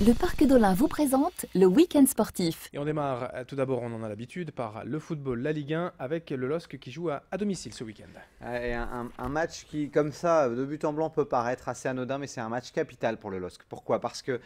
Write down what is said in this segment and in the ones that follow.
Le Parc d'Olin vous présente le week-end sportif. Et on démarre euh, tout d'abord, on en a l'habitude, par le football, la Ligue 1, avec le LOSC qui joue à, domicile ce week-end. Un, un, match qui, comme ça, de but en blanc, peut paraître assez anodin, mais c'est un match capital pour le LOSC. Pourquoi Parce qu'il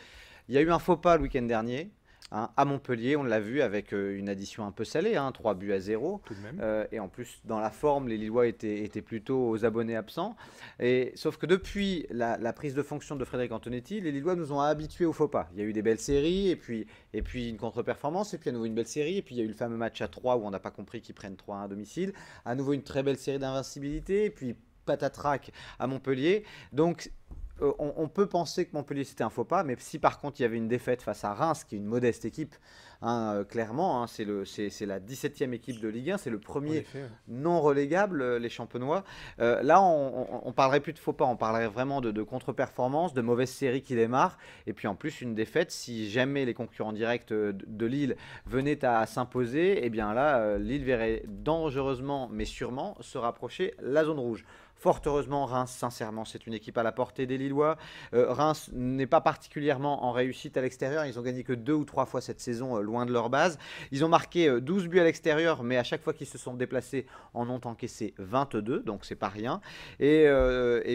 y a eu un faux pas le week-end dernier. Hein, à Montpellier, on l'a vu avec euh, une addition un peu salée, hein, 3 buts à 0. Euh, et en plus, dans la forme, les Lillois étaient, étaient plutôt aux abonnés absents. Et, sauf que depuis la, prise de fonction de Frédéric Antonetti, les Lillois nous ont habitués aux faux pas. Il y a eu des belles séries, et puis, et puis une contre-performance, et puis à nouveau une belle série, et puis il y a eu le fameux match à 3 où on n'a pas compris qu'ils prennent 3 à domicile. À nouveau une très belle série d'invincibilité, et puis patatrac à Montpellier. Donc euh, on, peut penser que Montpellier c'était un faux pas, mais si par contre il y avait une défaite face à Reims, qui est une modeste équipe, hein, euh, clairement, hein, c'est la 17e équipe de Ligue 1, c'est le premier non relégable, euh, les Champenois. là, on, on, parlerait plus de faux pas, on parlerait vraiment de, contre-performance, de mauvaise série qui démarre, et puis en plus une défaite, si jamais les concurrents directs de, Lille venaient à, s'imposer, et eh bien là, Lille verrait dangereusement, mais sûrement, se rapprocher la zone rouge. Fort heureusement, Reims, sincèrement, c'est une équipe à la portée des Lillois. Euh, Reims n'est pas particulièrement en réussite à l'extérieur. Ils ont gagné que deux ou trois fois cette saison, euh, loin de leur base. Ils ont marqué 12 euh, buts à l'extérieur, mais à chaque fois qu'ils se sont déplacés, en ont encaissé 22, donc c'est pas rien. Et,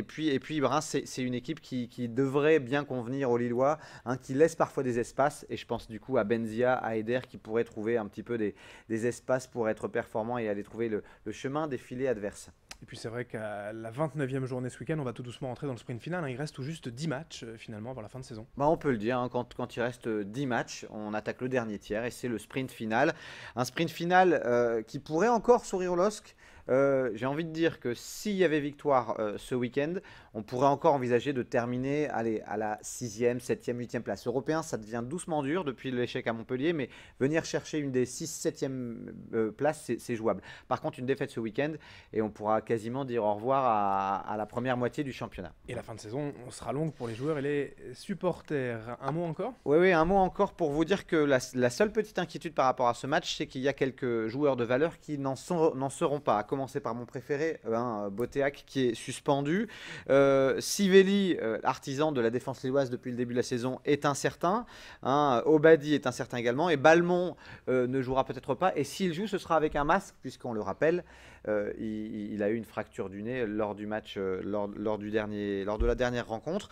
puis, et puis, Reims, c'est une équipe qui, devrait bien convenir aux Lillois, hein, qui laisse parfois des espaces. Et je pense du coup à Benzia, à Eder, qui pourraient trouver un petit peu des, espaces pour être performants et aller trouver le chemin des filets adverses. Et puis c'est vrai qu'à la 29e journée ce week-end, on va tout doucement entrer dans le sprint final. Hein. Il reste tout juste 10 matchs euh, finalement avant la fin de saison. Bah, on peut le dire, hein, quand, quand, il reste 10 euh, matchs, on attaque le dernier tiers et c'est le sprint final. Un sprint final euh, qui pourrait encore sourire Losc. Euh, j'ai envie de dire que s'il y avait victoire euh, ce week-end, on pourrait encore envisager de terminer allez, à la 6e, 7e, 8e place. Européen, ça devient doucement dur depuis l'échec à Montpellier, mais venir chercher une des 6, 7e euh, places, c'est jouable. Par contre, une défaite ce week-end, et on pourra quasiment dire au revoir à, la première moitié du championnat. Et la fin de saison on sera longue pour les joueurs et les supporters. Un mot encore Oui, oui, un mot encore pour vous dire que la, seule petite inquiétude par rapport à ce match, c'est qu'il y a quelques joueurs de valeur qui n'en seront pas par mon préféré, hein, euh, euh, Botéac qui est suspendu. Euh, Sivelli, euh, artisan de la défense lilloise depuis le début de la saison, est incertain. Hein. Obadi est incertain également. Et Balmont ne jouera peut-être pas. Et s'il joue, ce sera avec un masque, puisqu'on le rappelle, il, a eu une fracture du nez lors du match, lors, lors, du dernier, lors de la dernière rencontre.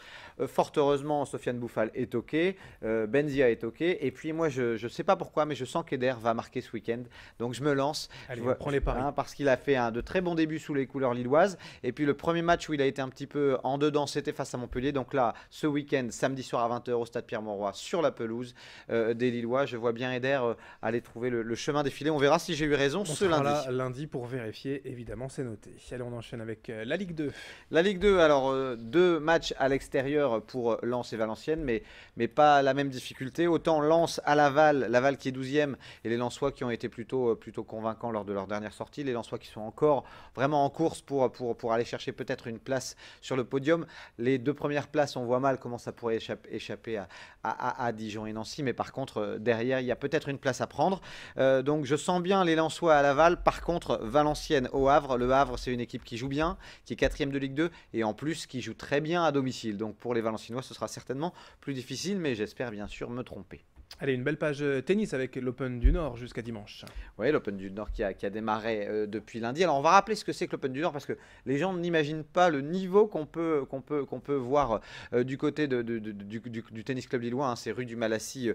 fort heureusement, Sofiane Bouffal est OK. Benzia est OK. Et puis moi, je ne sais pas pourquoi, mais je sens qu'Eder va marquer ce week-end. Donc je me lance. Allez, je vois, les paris. Hein, parce qu'il a fait de très bons débuts sous les couleurs lilloises. Et puis le premier match où il a été un petit peu en dedans, c'était face à Montpellier. Donc là, ce week-end, samedi soir à 20h au stade Pierre-Mauroy, sur la pelouse euh, des Lillois. Je vois bien Eder euh, aller trouver le, chemin défilé. On verra si j'ai eu raison ce lundi. Là, lundi pour vérifier, évidemment, c'est noté. Allez, on enchaîne avec euh, la Ligue 2. La Ligue 2, alors deux matchs à l'extérieur pour Lens et Valenciennes, mais, mais pas la même difficulté. Autant Lens à Laval, Laval qui est 12e, et les Lensois qui ont été plutôt, plutôt convaincants lors de leur dernière sortie. Les Lensois qui sont encore vraiment en course pour, pour, pour aller chercher peut-être une place sur le podium. Les deux premières places, on voit mal comment ça pourrait échapper, à, Dijon et Nancy, mais par contre, euh, derrière, il y a peut-être une place à prendre. Euh, donc je sens bien les Lensois à Laval, par contre, Valenciennes au Havre. Le Havre, c'est une équipe qui joue bien, qui est quatrième de Ligue 2, et en plus qui joue très bien à domicile. Donc pour les Valenciennois, ce sera certainement plus difficile, mais j'espère bien sûr me tromper. Allez, une belle page euh, tennis avec l'Open du Nord jusqu'à dimanche. Oui, l'Open du Nord qui a, qui a démarré euh, depuis lundi. Alors, on va rappeler ce que c'est que l'Open du Nord parce que les gens n'imaginent pas le niveau qu'on peut, qu'on peut, qu'on peut voir euh, du côté de, du, Tennis Club Lillois. Hein, c'est rue du Malassis,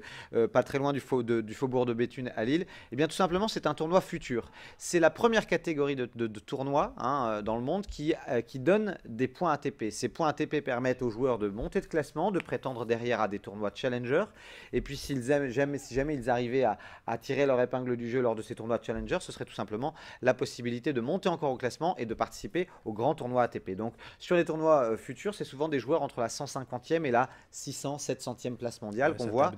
pas très loin du, du, faubourg de Béthune à Lille. Et eh bien, tout simplement, c'est un tournoi futur. C'est la première catégorie de, tournois hein, dans le monde qui, qui donne des points ATP. Ces points ATP permettent aux joueurs de monter de classement, de prétendre derrière à des tournois challenger. Et puis, s'ils jamais, si jamais ils arrivaient à, tirer leur épingle du jeu lors de ces tournois de Challenger, ce serait tout simplement la possibilité de monter encore au classement et de participer au grand tournoi ATP. Donc sur les tournois euh, futurs, c'est souvent des joueurs entre la 150e et la 600, 700e place mondiale qu'on voit.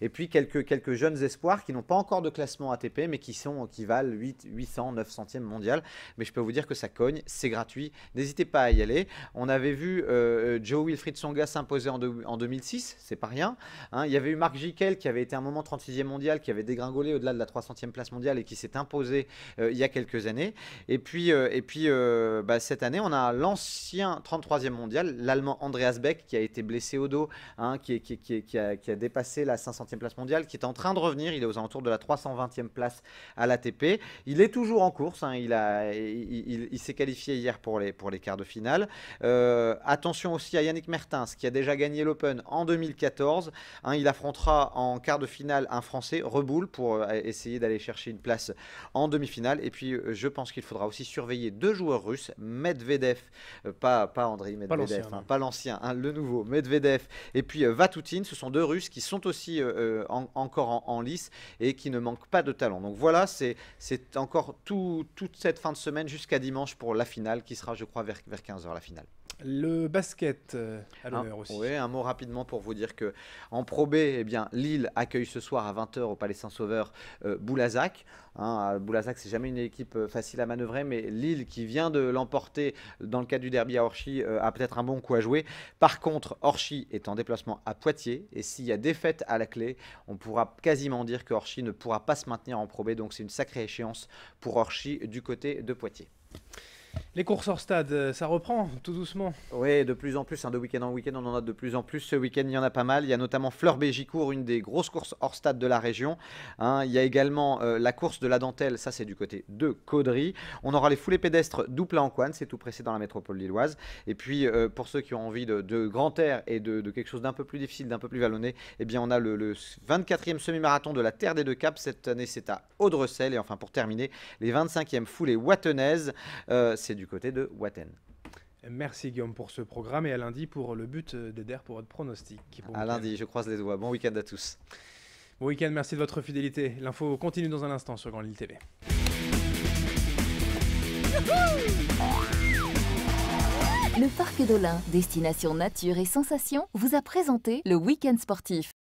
Et puis quelques, quelques jeunes espoirs qui n'ont pas encore de classement ATP, mais qui, sont, qui valent 8, 800, 900e mondial. Mais je peux vous dire que ça cogne, c'est gratuit. N'hésitez pas à y aller. On avait vu euh, euh, Joe Wilfried Songa s'imposer en, en, 2006, c'est pas rien. Hein. il y avait eu Marc Jiquel qui avait été un moment 36e mondial, qui avait dégringolé au-delà de la 300e place mondiale et qui s'est imposé euh, il y a quelques années. Et puis, euh, et puis euh, bah, cette année, on a l'ancien 33e mondial, l'Allemand Andreas Beck, qui a été blessé au dos, hein, qui, qui, qui, a, qui a dépassé la 500e place mondiale, qui est en train de revenir. Il est aux alentours de la 320e place à l'ATP. Il est toujours en course. Hein. il, a, il, s'est qualifié hier pour les, pour les quarts de finale. attention aussi à Yannick Mertens, qui a déjà gagné l'Open en 2014. Hein, il affrontera en quart de finale, un Français reboule pour euh, essayer d'aller chercher une place en demi-finale. Et puis, euh, je pense qu'il faudra aussi surveiller deux joueurs russes, Medvedev, euh, pas, pas Andrei Medvedev, pas l'ancien, hein, hein, le nouveau, Medvedev, et puis Vatoutine, Ce sont deux Russes qui sont aussi encore en, lice et qui ne manquent pas de talent. Donc voilà, c'est encore toute cette fin de semaine jusqu'à dimanche pour la finale qui sera, je crois, vers, vers 15h la finale. Le basket euh, à l'honneur aussi. Oui, un mot rapidement pour vous dire que en Pro B, eh bien, Lille accueille ce soir à 20h au Palais Saint-Sauveur euh, Boulazac. Hein, Boulazac, c'est jamais une équipe euh, facile à manœuvrer, mais Lille qui vient de l'emporter dans le cadre du derby à Orchy a peut-être un bon coup à jouer. Par contre, Orchy est en déplacement à Poitiers et s'il y a défaite à la clé, on pourra quasiment dire que ne pourra pas se maintenir en Pro B. Donc c'est une sacrée échéance pour Orchy du côté de Poitiers. Les courses hors stade, euh, ça reprend tout doucement. Oui, de plus en plus, Un hein, de week-end en week-end, on en a de plus en plus. Ce week-end, il y en a pas mal. Il y a notamment Fleur Bégicourt, une des grosses courses hors stade de la région. Hein. il y a également euh, la course de la dentelle, ça c'est du côté de Caudry. On aura les foulées pédestres double en Ancoine, c'est tout pressé dans la métropole lilloise. Et puis, euh, pour ceux qui ont envie de, grand air et de, quelque chose d'un peu plus difficile, d'un peu plus vallonné, eh bien, on a le, 24e semi-marathon de la Terre des Deux Caps. Cette année, c'est à Audrecel. Et enfin, pour terminer, les 25e foulées wattennaises. Euh, c'est du côté de Watten. Merci Guillaume pour ce programme et à lundi pour le but d'Eder pour votre pronostic. Bon à lundi, je croise les doigts. Bon week-end à tous. Bon week-end, merci de votre fidélité. L'info continue dans un instant sur Grand Lille TV. Le Parc d'Olin, destination nature et sensation, vous a présenté le week-end sportif.